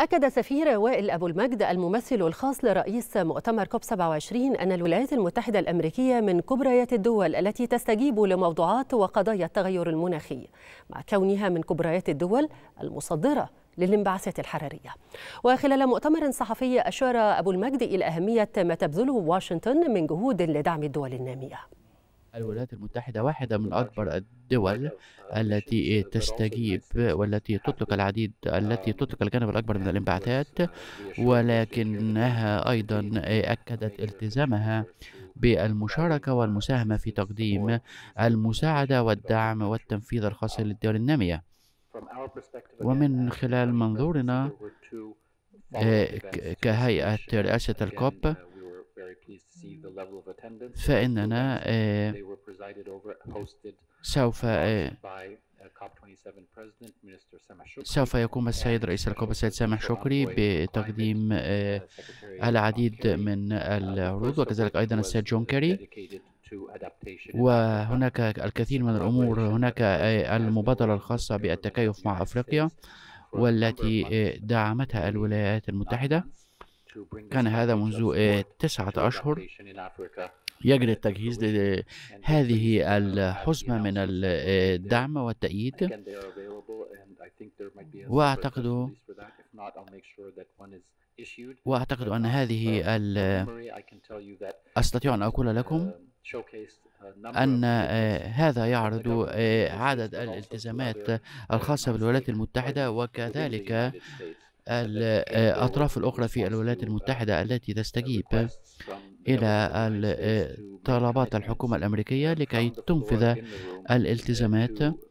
أكد سفير وائل أبو المجد الممثل الخاص لرئيس مؤتمر كوب 27 أن الولايات المتحدة الأمريكية من كبريات الدول التي تستجيب لموضوعات وقضايا التغير المناخي مع كونها من كبريات الدول المصدرة للانبعاثات الحرارية وخلال مؤتمر صحفي أشار أبو المجد إلى أهمية ما تبذله واشنطن من جهود لدعم الدول النامية الولايات المتحدة واحدة من أكبر الدول التي تستجيب والتي تطلق العديد التي تطلق الجانب الأكبر من الانبعاثات ولكنها أيضا أكدت التزامها بالمشاركة والمساهمة في تقديم المساعدة والدعم والتنفيذ الخاص للدول النامية ومن خلال منظورنا آه، كهيئة رئاسة الكوب فإننا آه، سوف uh, آه، uh, سوف يقوم السيد رئيس الكوب السيد سامح شكري بتقديم آه، uh, العديد من العروض وكذلك أيضا السيد جون كيري وهناك الكثير من الأمور هناك المبادرة الخاصة بالتكيف مع أفريقيا والتي دعمتها الولايات المتحدة كان هذا منذ آه، تسعة أشهر يجري التجهيز لهذه آه، الحزمة من الدعم آه، والتأييد وأعتقد وأعتقد أن هذه أستطيع أن أقول لكم أن هذا يعرض عدد الالتزامات الخاصة بالولايات المتحدة وكذلك الأطراف آه، الأخرى في الولايات المتحدة التي تستجيب إلى آه، طلبات الحكومة الأمريكية لكي تنفذ الالتزامات